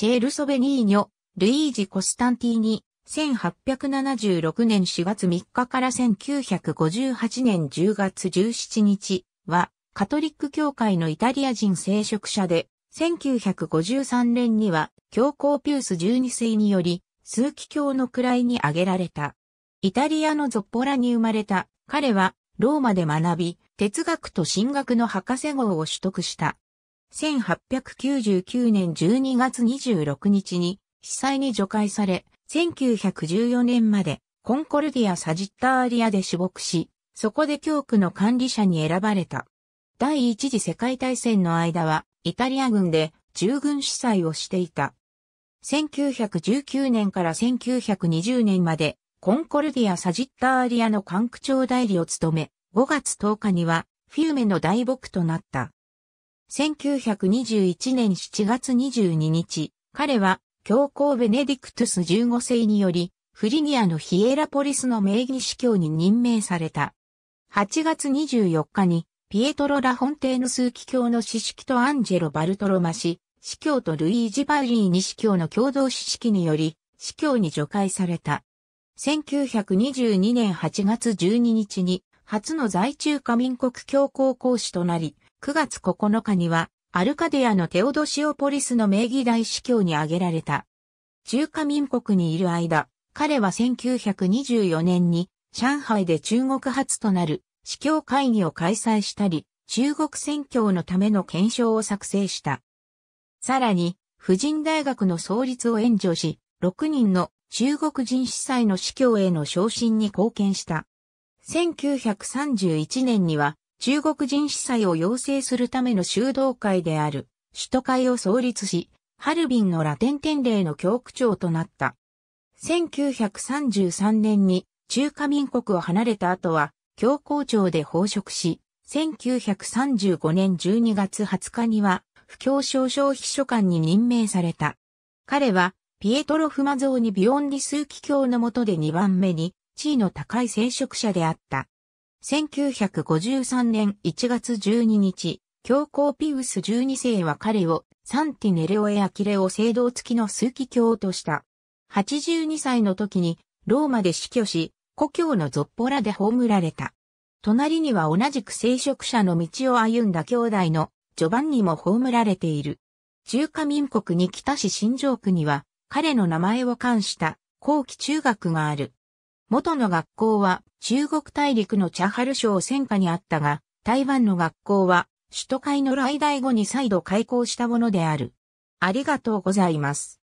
チェールソベニーニョ、ルイージ・コスタンティーニ、1876年4月3日から1958年10月17日は、カトリック教会のイタリア人聖職者で、1953年には教皇ピュース12世により、枢機教の位に挙げられた。イタリアのゾッポラに生まれた、彼はローマで学び、哲学と神学の博士号を取得した。1899年12月26日に、被災に除外され、1914年までコンコルディア・サジッターリアで死亡し、そこで教区の管理者に選ばれた。第一次世界大戦の間は、イタリア軍で従軍司祭をしていた。1919年から1920年まで、コンコルディア・サジッターリアの管区長代理を務め、5月10日には、フィウメの大牧となった。1921年7月22日、彼は教皇ベネディクトゥス15世により、フリニアのヒエラポリスの名義司教に任命された。8月24日に、ピエトロ・ラ・ホンテーヌ枢機教の司式とアンジェロ・バルトロマ氏、司教とルイージ・バーリーニ司教の共同司式により、司教に除外された。1922年8月12日に、初の在中華民国教皇公使となり、9月9日には、アルカデアのテオドシオポリスの名義大司教に挙げられた。中華民国にいる間、彼は1924年に上海で中国初となる司教会議を開催したり、中国宣教のための検証を作成した。さらに、婦人大学の創立を援助し、6人の中国人司祭の司教への昇進に貢献した。1931年には中国人司祭を養成するための修道会である、首都会を創立し、ハルビンのラテン典礼の教区長となった。1933年に中華民国を離れた後は、教皇庁で奉職し、1935年12月20日には、不教省消費書官に任命された。彼は、ピエトロ・フマゾーニ・ビオンディ数奇教の下で2番目に、地位の高い聖職者であった。1953年1月12日、教皇ピウス12世は彼をサンティネレオエアキレオ聖堂付きの枢機教とした。82歳の時にローマで死去し、故郷のゾッポラで葬られた。隣には同じく聖職者の道を歩んだ兄弟のジョバンニも葬られている。中華民国に来た市新城区には彼の名前を冠した後期中学がある。元の学校は中国大陸の茶春省戦下にあったが、台湾の学校は首都会の来大後に再度開校したものである。ありがとうございます。